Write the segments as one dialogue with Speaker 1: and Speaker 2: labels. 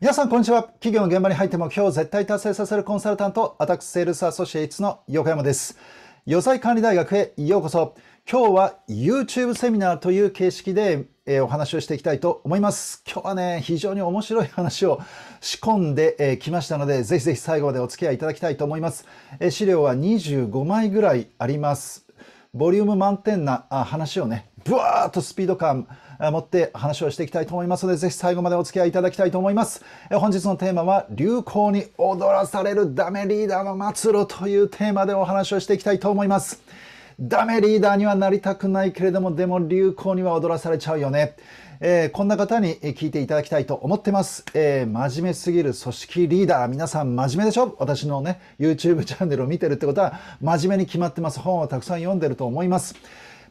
Speaker 1: 皆さん、こんにちは。企業の現場に入って目標を絶対達成させるコンサルタント、アタックスセールスアソシエイツの横山です。予算管理大学へようこそ。今日は YouTube セミナーという形式で、えお話をしていきたいと思います。今日はね、非常に面白い話を仕込んで、えきましたので、ぜひぜひ最後までお付き合いいただきたいと思います。え資料は25枚ぐらいあります。ボリューム満点な話をね、ブワーッとスピード感持って話をしていきたいと思いますので、ぜひ最後までお付き合いいただきたいと思います。え本日のテーマは、流行に踊らされるダメリーダーの末路というテーマでお話をしていきたいと思います。ダメリーダーにはなりたくないけれども、でも流行には踊らされちゃうよね。えー、こんな方に聞いていただきたいと思ってます。えー、真面目すぎる組織リーダー。皆さん真面目でしょ私のね、YouTube チャンネルを見てるってことは、真面目に決まってます。本をたくさん読んでると思います。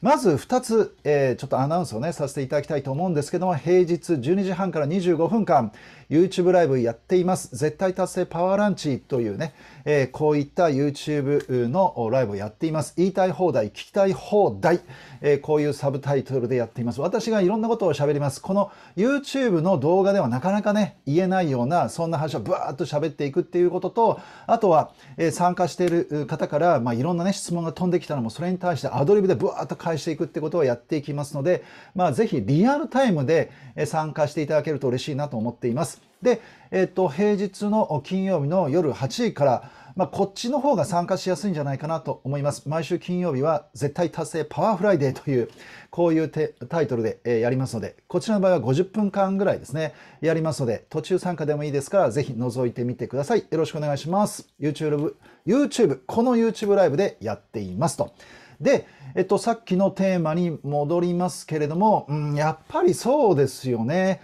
Speaker 1: まず2つ、えー、ちょっとアナウンスをね、させていただきたいと思うんですけども、平日12時半から25分間、YouTube ライブやっています。絶対達成パワーランチというね、えー、こういった YouTube のライブをやっています。言いたい放題、聞きたい放題、えー、こういうサブタイトルでやっています。私がいろんなことを喋ります。この YouTube の動画ではなかなかね、言えないような、そんな話をブワーッと喋っていくっていうことと、あとは、え参加している方から、まあ、いろんなね、質問が飛んできたのも、それに対してアドリブでブワーッと返配していくってことをやっていきますので、まあ、ぜひリアルタイムで参加していただけると嬉しいなと思っています。で、えっ、と、平日の金曜日の夜8時から、まあ、こっちの方が参加しやすいんじゃないかなと思います。毎週金曜日は絶対達成パワーフライデーという、こういうタイトルで、えやりますので、こちらの場合は50分間ぐらいですね、やりますので、途中参加でもいいですから、ぜひ覗いてみてください。よろしくお願いします。YouTube、YouTube、この YouTube ライブでやっていますと。で、えっと、さっきのテーマに戻りますけれども、うん、やっぱりそうですよね。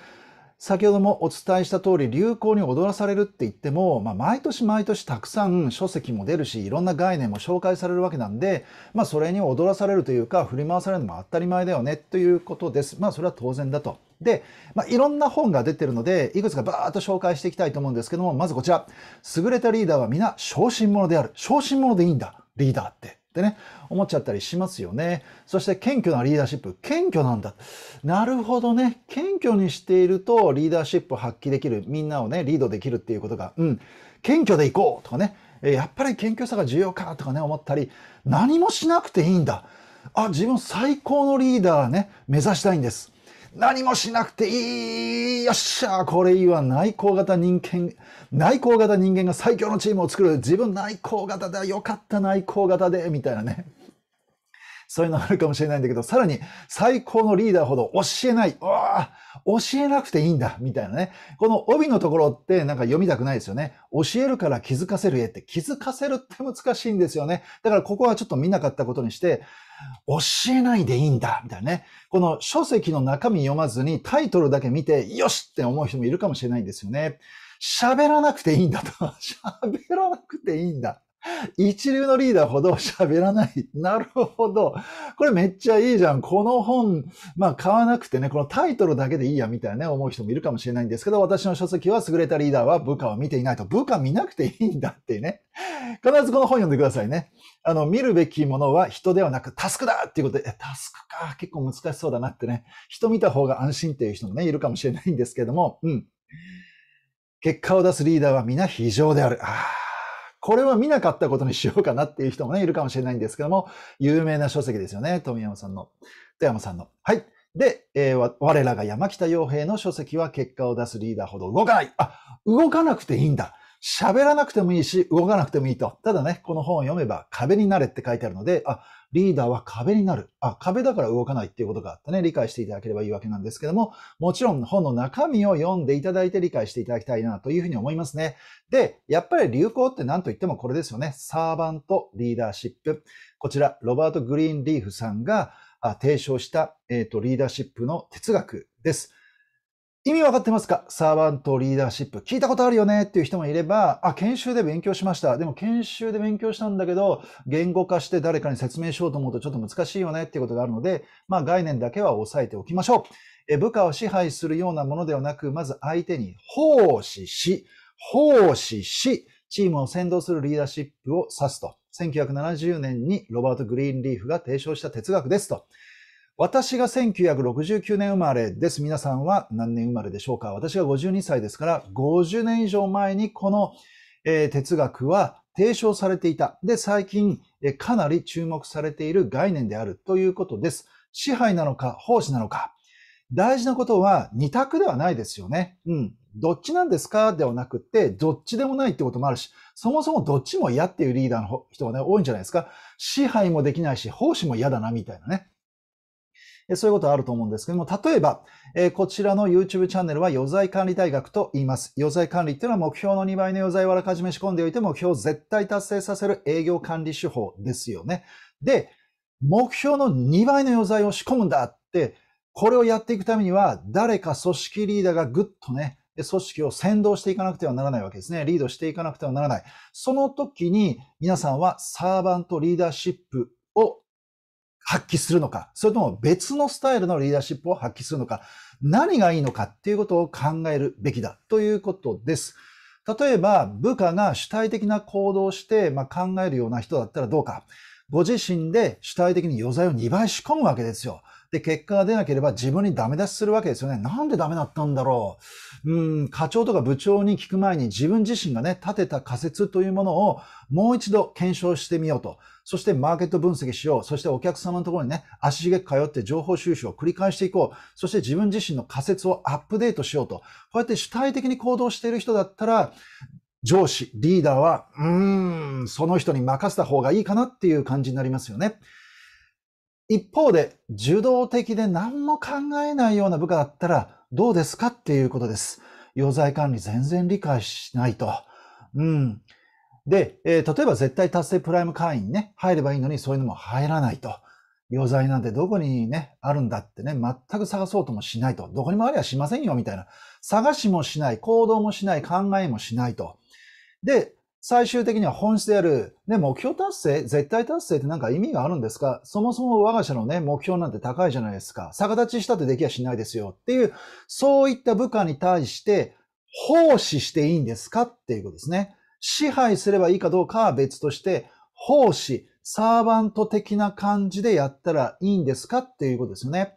Speaker 1: 先ほどもお伝えした通り流行に踊らされるって言っても、まあ、毎年毎年たくさん書籍も出るしいろんな概念も紹介されるわけなんで、まあ、それに踊らされるというか振り回されるのも当たり前だよねということです。まあそれは当然だと。で、まあ、いろんな本が出てるのでいくつかバーッと紹介していきたいと思うんですけどもまずこちら優れたリーダーは皆小心者である小心者でいいんだリーダーって。ってね、思っちゃったりしますよね。そして謙虚なリーダーシップ。謙虚なんだ。なるほどね。謙虚にしているとリーダーシップを発揮できる。みんなをね、リードできるっていうことが、うん。謙虚でいこうとかね。やっぱり謙虚さが重要かとかね、思ったり、何もしなくていいんだ。あ、自分最高のリーダーね、目指したいんです。何もしなくていいよっしゃこれいいわ内向型人間内向型人間が最強のチームを作る自分内向型だよかった内向型でみたいなねそういうのあるかもしれないんだけど、さらに最高のリーダーほど教えない。うわ教えなくていいんだ。みたいなね。この帯のところってなんか読みたくないですよね。教えるから気づかせる絵って気づかせるって難しいんですよね。だからここはちょっと見なかったことにして、教えないでいいんだ。みたいなね。この書籍の中身読まずにタイトルだけ見て、よしって思う人もいるかもしれないんですよね。喋らなくていいんだと。喋らなくていいんだ。一流のリーダーほど喋らない。なるほど。これめっちゃいいじゃん。この本、まあ買わなくてね、このタイトルだけでいいやみたいなね、思う人もいるかもしれないんですけど、私の書籍は優れたリーダーは部下を見ていないと。部下見なくていいんだってね。必ずこの本読んでくださいね。あの、見るべきものは人ではなくタスクだっていうことで、タスクか。結構難しそうだなってね。人見た方が安心っていう人もね、いるかもしれないんですけども、うん。結果を出すリーダーは皆非常である。ああ。これは見なかったことにしようかなっていう人もね、いるかもしれないんですけども、有名な書籍ですよね、富山さんの。富山さんの。はい。で、えー、我らが山北洋平の書籍は結果を出すリーダーほど動かない。あ、動かなくていいんだ。喋らなくてもいいし、動かなくてもいいと。ただね、この本を読めば壁になれって書いてあるので、あ、リーダーは壁になる。あ、壁だから動かないっていうことがあってね、理解していただければいいわけなんですけども、もちろん本の中身を読んでいただいて理解していただきたいなというふうに思いますね。で、やっぱり流行って何と言ってもこれですよね。サーバントリーダーシップ。こちら、ロバート・グリーンリーフさんが提唱した、えっ、ー、と、リーダーシップの哲学です。意味分かってますかサーバントリーダーシップ。聞いたことあるよねっていう人もいれば、あ、研修で勉強しました。でも研修で勉強したんだけど、言語化して誰かに説明しようと思うとちょっと難しいよねっていうことがあるので、まあ概念だけは押さえておきましょう。え部下を支配するようなものではなく、まず相手に奉仕し、奉仕し、チームを先導するリーダーシップを指すと。1970年にロバート・グリーンリーフが提唱した哲学ですと。私が1969年生まれです。皆さんは何年生まれでしょうか私が52歳ですから、50年以上前にこの、えー、哲学は提唱されていた。で、最近、えー、かなり注目されている概念であるということです。支配なのか、奉仕なのか。大事なことは二択ではないですよね。うん。どっちなんですかではなくて、どっちでもないってこともあるし、そもそもどっちも嫌っていうリーダーの人がね、多いんじゃないですか。支配もできないし、奉仕も嫌だな、みたいなね。そういうことはあると思うんですけども、例えば、えこちらの YouTube チャンネルは余罪管理大学と言います。余罪管理っていうのは目標の2倍の余罪をあらかじめ仕込んでおいて目標を絶対達成させる営業管理手法ですよね。で、目標の2倍の余罪を仕込むんだって、これをやっていくためには、誰か組織リーダーがぐっとね、組織を先導していかなくてはならないわけですね。リードしていかなくてはならない。その時に皆さんはサーバントリーダーシップを発揮するのか、それとも別のスタイルのリーダーシップを発揮するのか、何がいいのかっていうことを考えるべきだということです。例えば、部下が主体的な行動をして、まあ、考えるような人だったらどうか。ご自身で主体的に余罪を2倍仕込むわけですよ。で、結果が出なければ自分にダメ出しするわけですよね。なんでダメだったんだろう。うん、課長とか部長に聞く前に自分自身がね、立てた仮説というものをもう一度検証してみようと。そしてマーケット分析しよう。そしてお客様のところにね、足しげく通って情報収集を繰り返していこう。そして自分自身の仮説をアップデートしようと。こうやって主体的に行動している人だったら、上司、リーダーは、うーん、その人に任せた方がいいかなっていう感じになりますよね。一方で、受動的で何も考えないような部下だったらどうですかっていうことです。要材管理全然理解しないと。うん。で、えー、例えば絶対達成プライム会員ね、入ればいいのにそういうのも入らないと。要材なんてどこにね、あるんだってね、全く探そうともしないと。どこにもありゃしませんよ、みたいな。探しもしない、行動もしない、考えもしないと。で、最終的には本質である、ね、目標達成、絶対達成ってなんか意味があるんですかそもそも我が社のね、目標なんて高いじゃないですか。逆立ちしたってできやしないですよっていう、そういった部下に対して、奉仕していいんですかっていうことですね。支配すればいいかどうかは別として、奉仕、サーバント的な感じでやったらいいんですかっていうことですよね。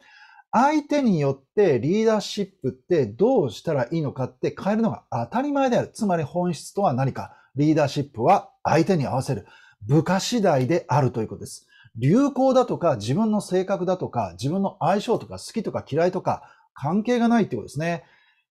Speaker 1: 相手によってリーダーシップってどうしたらいいのかって変えるのが当たり前である。つまり本質とは何か。リーダーシップは相手に合わせる。部下次第であるということです。流行だとか、自分の性格だとか、自分の相性とか、好きとか嫌いとか、関係がないってことですね。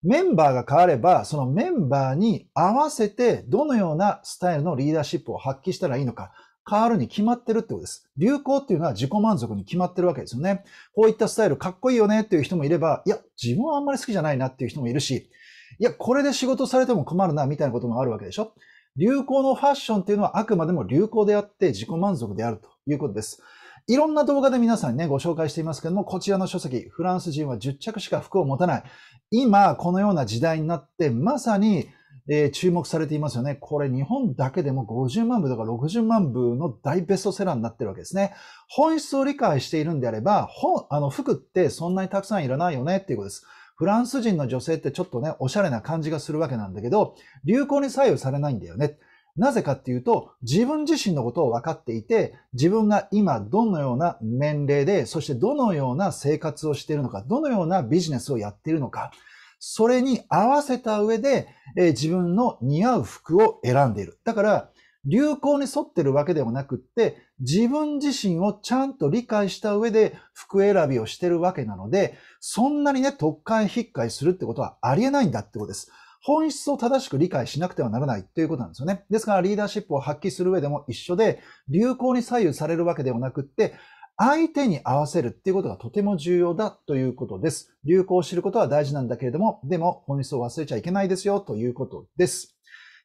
Speaker 1: メンバーが変われば、そのメンバーに合わせて、どのようなスタイルのリーダーシップを発揮したらいいのか、変わるに決まってるってことです。流行っていうのは自己満足に決まってるわけですよね。こういったスタイルかっこいいよねっていう人もいれば、いや、自分はあんまり好きじゃないなっていう人もいるし、いや、これで仕事されても困るなみたいなこともあるわけでしょ。流行のファッションっていうのはあくまでも流行であって自己満足であるということです。いろんな動画で皆さんにね、ご紹介していますけども、こちらの書籍、フランス人は10着しか服を持たない。今、このような時代になって、まさに、えー、注目されていますよね。これ日本だけでも50万部とか60万部の大ベストセラーになってるわけですね。本質を理解しているんであれば、本、あの、服ってそんなにたくさんいらないよねっていうことです。フランス人の女性ってちょっとね、おしゃれな感じがするわけなんだけど、流行に左右されないんだよね。なぜかっていうと、自分自身のことを分かっていて、自分が今どのような年齢で、そしてどのような生活をしているのか、どのようなビジネスをやっているのか、それに合わせた上で、えー、自分の似合う服を選んでいる。だから、流行に沿ってるわけでもなくって、自分自身をちゃんと理解した上で服選びをしてるわけなので、そんなにね、特会引っかいするってことはありえないんだってことです。本質を正しく理解しなくてはならないということなんですよね。ですからリーダーシップを発揮する上でも一緒で、流行に左右されるわけではなくって、相手に合わせるっていうことがとても重要だということです。流行を知ることは大事なんだけれども、でも本質を忘れちゃいけないですよということです。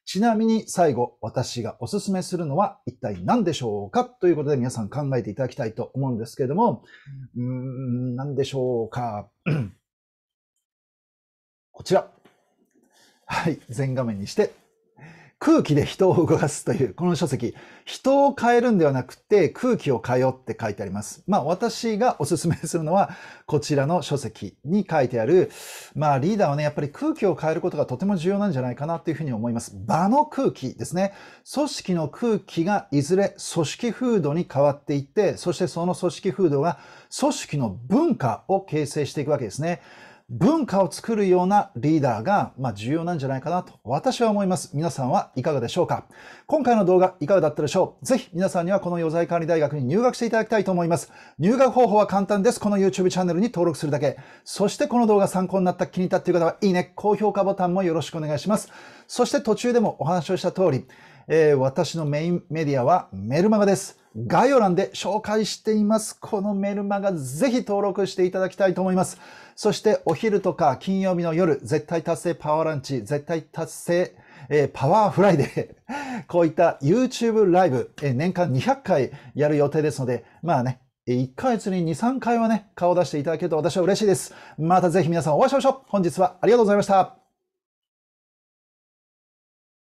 Speaker 1: ちなみに最後、私がおすすめするのは一体何でしょうかということで皆さん考えていただきたいと思うんですけれども、うん、何でしょうか。こちら。はい、全画面にして空気で人を動かすという、この書籍、人を変えるんではなくて空気を変えよって書いてあります。まあ私がおすすめするのは、こちらの書籍に書いてある、まあリーダーはね、やっぱり空気を変えることがとても重要なんじゃないかなというふうに思います。場の空気ですね。組織の空気がいずれ組織風土に変わっていって、そしてその組織風土が組織の文化を形成していくわけですね。文化を作るようなリーダーが、まあ、重要なんじゃないかなと私は思います。皆さんはいかがでしょうか今回の動画いかがだったでしょうぜひ皆さんにはこの余罪管理大学に入学していただきたいと思います。入学方法は簡単です。この YouTube チャンネルに登録するだけ。そしてこの動画参考になった気に入ったという方はいいね、高評価ボタンもよろしくお願いします。そして途中でもお話をした通り、えー、私のメインメディアはメルマガです。概要欄で紹介しています。このメルマガぜひ登録していただきたいと思います。そしてお昼とか金曜日の夜、絶対達成パワーランチ、絶対達成、えー、パワーフライデー こういった YouTube ライブ、えー、年間200回やる予定ですので、まあね、1ヶ月に2、3回はね、顔出していただけると私は嬉しいです。またぜひ皆さんお会いしましょう。本日はありがとうございました。